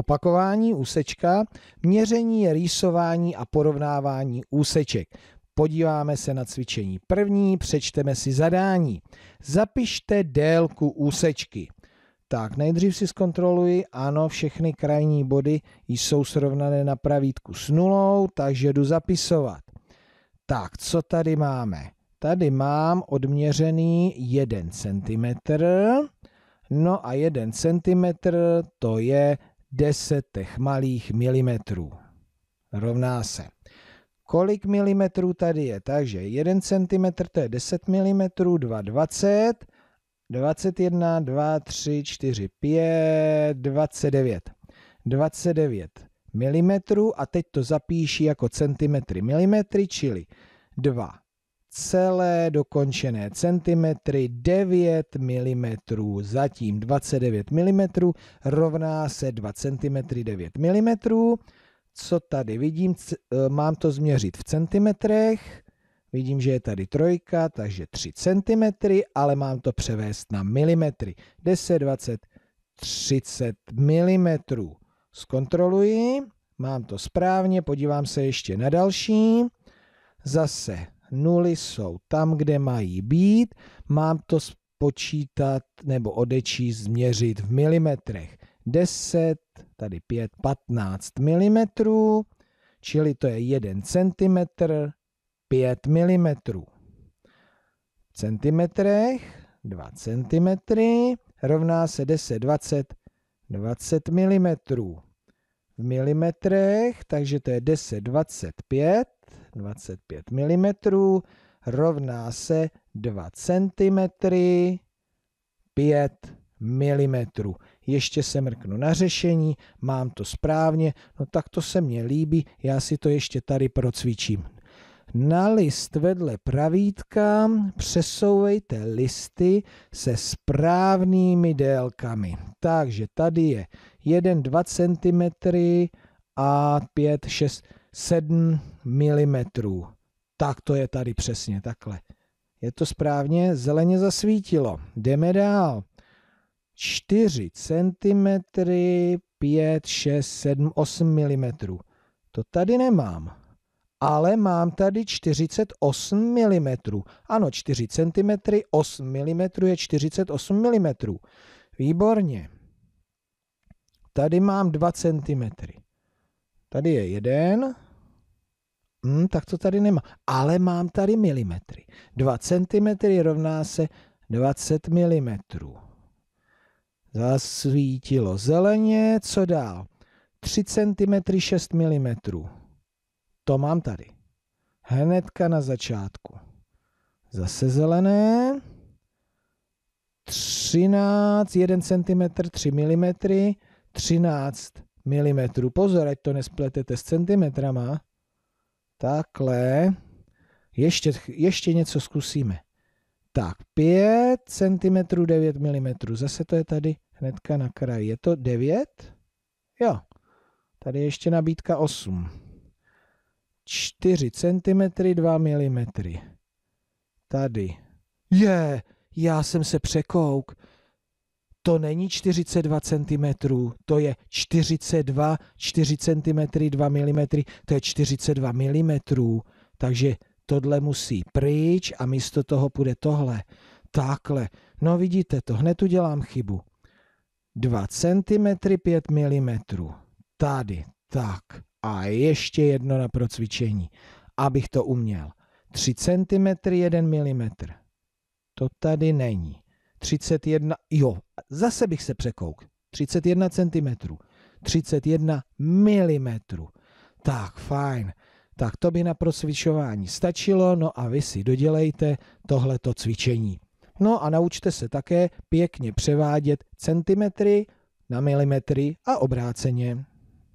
Opakování úsečka, měření, rýsování a porovnávání úseček. Podíváme se na cvičení první, přečteme si zadání. Zapište délku úsečky. Tak, nejdřív si zkontroluji, ano, všechny krajní body jsou srovnané na pravítku s nulou, takže jdu zapisovat. Tak, co tady máme? Tady mám odměřený 1 cm, no a 1 cm to je desetech malých milimetrů rovná se. Kolik milimetrů tady je? Takže 1 cm to je 10 mm, 2 20, 21, 2, 3, 4, 5, 29. 29 mm a teď to zapíši jako centimetry milimetry, čili 2 celé dokončené centimetry 9 mm, zatím 29 mm rovná se 2 cm 9 mm. Co tady vidím, eh, mám to změřit v centimetrech, vidím, že je tady trojka, takže 3 cm, ale mám to převést na milimetry. 10, 20, 30 mm. Zkontroluji, mám to správně, podívám se ještě na další. Zase Nuly jsou tam, kde mají být. Mám to spočítat nebo odečíst, změřit v milimetrech. 10, tady 5, 15 mm, čili to je 1 cm, 5 mm. V centimetrech 2 cm rovná se 10, 20, 20 mm. V milimetrech, takže to je 10, 25 25 mm rovná se 2 cm 5 mm. Ještě se mrknu na řešení, mám to správně, no tak to se mně líbí, já si to ještě tady procvičím. Na list vedle pravítka přesouvejte listy se správnými délkami. Takže tady je 1, 2 cm a 5, 6 cm 7 mm. Tak to je tady přesně, takhle. Je to správně, zeleně zasvítilo. Jdeme dál. 4 cm, 5, 6, 7, 8 mm. To tady nemám. Ale mám tady 48 mm. Ano, 4 cm, 8 mm je 48 mm. Výborně. Tady mám 2 cm. Tady je jeden. Hmm, tak to tady nemá. Ale mám tady milimetry. 2 cm rovná se 20 mm. Zasvítilo zeleně. Co dál? 3 cm 6 mm. To mám tady. Hnedka na začátku. Zase zelené. 13, 1 cm, 3 mm, 13, mm. Pozor, ať to nespletete s centimetrama. Takhle. Ještě, ještě něco zkusíme. Tak, 5 cm, 9 mm. Zase to je tady hnedka na kraji. Je to 9? Jo. Tady ještě nabídka 8. 4 cm, 2 mm. Tady. Je, yeah, já jsem se překouk to není 42 cm, to je 42, 4 cm, 2 mm, to je 42 mm. Takže tohle musí pryč a místo toho půjde tohle. Takhle. No vidíte to, hned udělám chybu. 2 cm, 5 mm. Tady, tak. A ještě jedno na procvičení, abych to uměl. 3 cm, 1 mm. To tady není. 31, jo, zase bych se překouk. 31 cm, 31 mm. Tak, fajn. Tak to by na prosvičování stačilo, no a vy si dodělejte tohleto cvičení. No a naučte se také pěkně převádět centimetry na milimetry a obráceně.